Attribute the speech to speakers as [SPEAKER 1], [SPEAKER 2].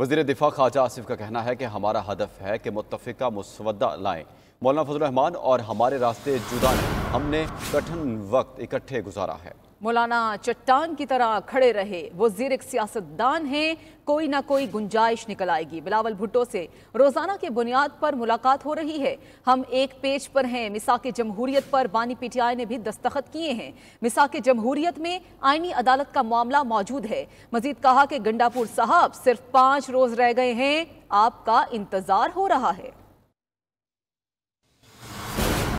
[SPEAKER 1] वजीर दिफा ख्वाजा आसिफ का कहना है कि हमारा हदफ है कि मुतफ़ा मुसवदा लाएँ मौलाना रहमान और हमारे रास्ते जुदा हमने कठिन वक्त इकट्ठे गुजारा है
[SPEAKER 2] मौलाना चट्टान की तरह खड़े रहे वो जीरक सियासतदान हैं कोई ना कोई गुंजाइश निकल आएगी बिलावल भुट्टो से रोजाना के बुनियाद पर मुलाकात हो रही है हम एक पेज पर हैं मिसा के जमहूरियत पर बानी पीटीआई ने भी दस्तखत किए हैं मिसा के जमहूरियत में आइनी अदालत का मामला मौजूद है मजीद कहा कि गंडापुर साहब सिर्फ पाँच रोज रह गए हैं आपका इंतजार हो रहा है